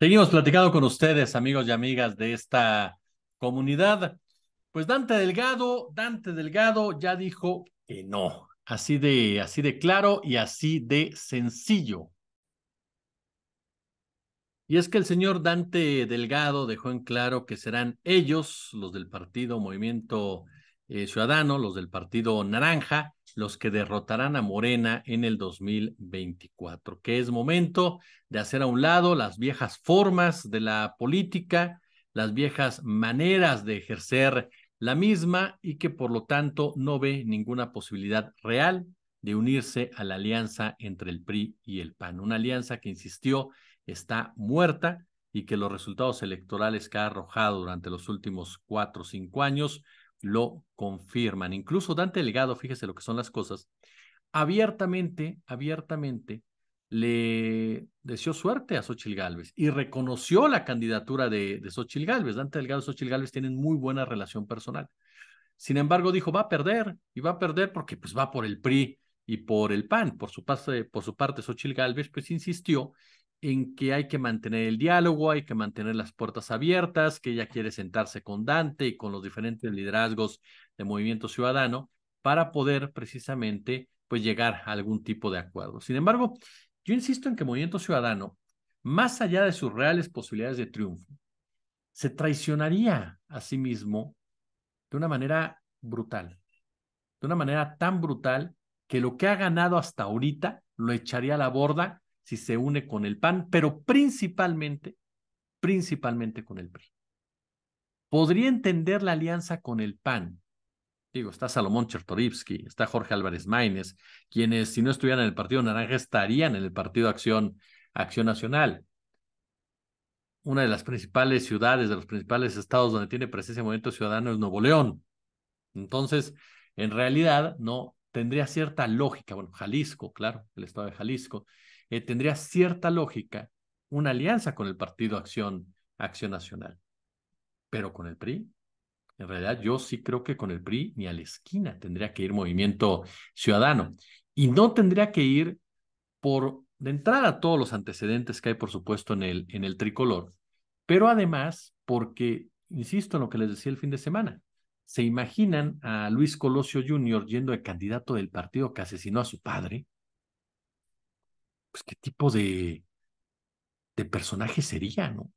Seguimos platicando con ustedes, amigos y amigas de esta comunidad. Pues Dante Delgado, Dante Delgado ya dijo que no, así de, así de claro y así de sencillo. Y es que el señor Dante Delgado dejó en claro que serán ellos, los del partido Movimiento Ciudadanos, eh, Ciudadano, los del Partido Naranja, los que derrotarán a Morena en el 2024, que es momento de hacer a un lado las viejas formas de la política, las viejas maneras de ejercer la misma y que por lo tanto no ve ninguna posibilidad real de unirse a la alianza entre el PRI y el PAN, una alianza que, insistió, está muerta y que los resultados electorales que ha arrojado durante los últimos cuatro o cinco años lo confirman. Incluso Dante Delgado, fíjese lo que son las cosas, abiertamente, abiertamente le deseó suerte a Sochil Gálvez y reconoció la candidatura de, de Xochitl Gálvez. Dante Delgado y Xochitl Gálvez tienen muy buena relación personal. Sin embargo, dijo, va a perder, y va a perder porque pues va por el PRI y por el PAN. Por su, por su parte, Sochil Gálvez pues insistió en que hay que mantener el diálogo, hay que mantener las puertas abiertas, que ella quiere sentarse con Dante y con los diferentes liderazgos de Movimiento Ciudadano para poder precisamente pues llegar a algún tipo de acuerdo. Sin embargo, yo insisto en que Movimiento Ciudadano, más allá de sus reales posibilidades de triunfo, se traicionaría a sí mismo de una manera brutal, de una manera tan brutal que lo que ha ganado hasta ahorita lo echaría a la borda si se une con el PAN, pero principalmente, principalmente con el PRI. Podría entender la alianza con el PAN. Digo, está Salomón Chertorivsky, está Jorge Álvarez Maínez, quienes si no estuvieran en el Partido Naranja estarían en el Partido Acción, Acción Nacional una de las principales ciudades, de los principales estados donde tiene presencia el Movimiento Ciudadano es Nuevo León. Entonces, en realidad, no tendría cierta lógica, bueno, Jalisco, claro, el estado de Jalisco, eh, tendría cierta lógica una alianza con el Partido Acción, Acción Nacional. Pero con el PRI, en realidad yo sí creo que con el PRI ni a la esquina tendría que ir Movimiento Ciudadano. Y no tendría que ir por, de entrada, todos los antecedentes que hay, por supuesto, en el, en el tricolor, pero además porque, insisto en lo que les decía el fin de semana, se imaginan a Luis Colosio Jr. yendo de candidato del partido que asesinó a su padre, pues, qué tipo de, personaje sería, ¿no?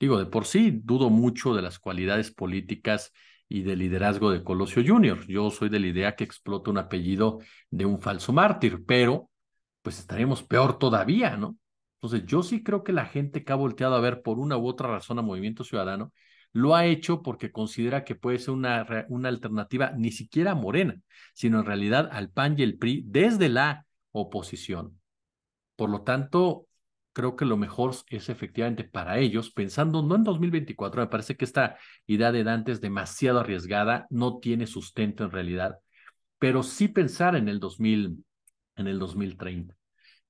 Digo, de por sí dudo mucho de las cualidades políticas y de liderazgo de Colosio Jr. Yo soy de la idea que explota un apellido de un falso mártir, pero pues estaremos peor todavía, ¿no? Entonces yo sí creo que la gente que ha volteado a ver por una u otra razón a Movimiento Ciudadano lo ha hecho porque considera que puede ser una, una alternativa ni siquiera morena, sino en realidad al PAN y el PRI desde la oposición. Por lo tanto, creo que lo mejor es efectivamente para ellos, pensando no en 2024, me parece que esta idea de Dante es demasiado arriesgada, no tiene sustento en realidad, pero sí pensar en el 2000, en el 2030,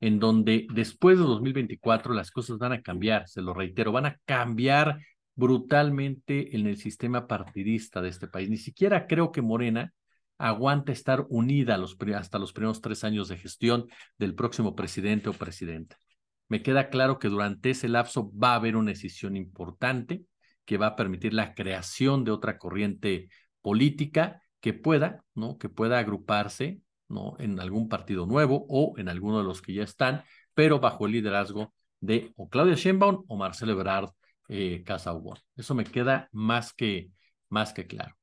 en donde después de 2024 las cosas van a cambiar, se lo reitero, van a cambiar brutalmente en el sistema partidista de este país. Ni siquiera creo que Morena aguante estar unida hasta los primeros tres años de gestión del próximo presidente o presidenta. Me queda claro que durante ese lapso va a haber una decisión importante que va a permitir la creación de otra corriente política que pueda, ¿no? Que pueda agruparse, ¿no? En algún partido nuevo o en alguno de los que ya están, pero bajo el liderazgo de o Claudia Sheinbaum o Marcelo Ebrard eh, Casaubon. Eso me queda más que, más que claro.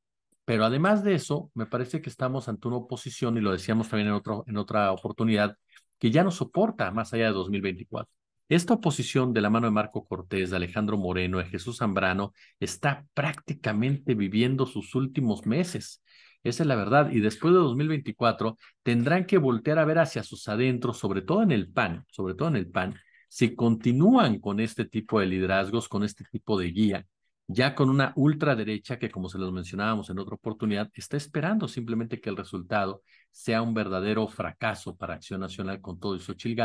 Pero además de eso, me parece que estamos ante una oposición, y lo decíamos también en, otro, en otra oportunidad, que ya no soporta más allá de 2024. Esta oposición de la mano de Marco Cortés, de Alejandro Moreno, de Jesús Zambrano, está prácticamente viviendo sus últimos meses. Esa es la verdad. Y después de 2024 tendrán que voltear a ver hacia sus adentros, sobre todo en el PAN, sobre todo en el PAN, si continúan con este tipo de liderazgos, con este tipo de guía, ya con una ultraderecha que, como se los mencionábamos en otra oportunidad, está esperando simplemente que el resultado sea un verdadero fracaso para Acción Nacional con todo y Xochil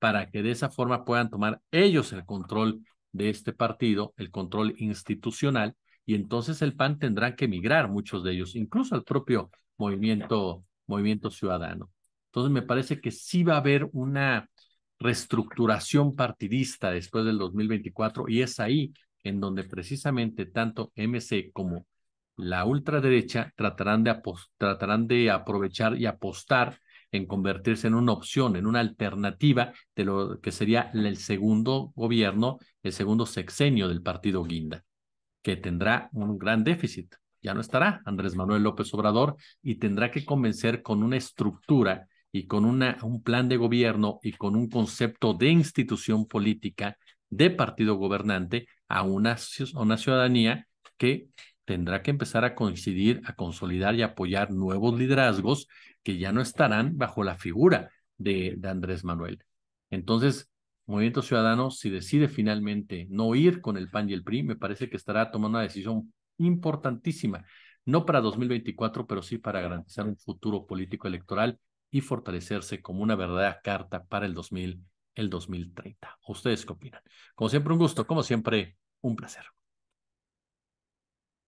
para que de esa forma puedan tomar ellos el control de este partido, el control institucional, y entonces el PAN tendrá que emigrar muchos de ellos, incluso al propio movimiento, movimiento ciudadano. Entonces me parece que sí va a haber una reestructuración partidista después del 2024 y es ahí en donde precisamente tanto MC como la ultraderecha tratarán de, de aprovechar y apostar en convertirse en una opción, en una alternativa de lo que sería el segundo gobierno, el segundo sexenio del partido Guinda, que tendrá un gran déficit. Ya no estará Andrés Manuel López Obrador y tendrá que convencer con una estructura y con una, un plan de gobierno y con un concepto de institución política de partido gobernante a una, una ciudadanía que tendrá que empezar a coincidir, a consolidar y apoyar nuevos liderazgos que ya no estarán bajo la figura de, de Andrés Manuel. Entonces, Movimiento Ciudadano, si decide finalmente no ir con el PAN y el PRI, me parece que estará tomando una decisión importantísima, no para 2024, pero sí para garantizar un futuro político electoral y fortalecerse como una verdadera carta para el 2024 el 2030. ¿Ustedes qué opinan? Como siempre, un gusto, como siempre, un placer.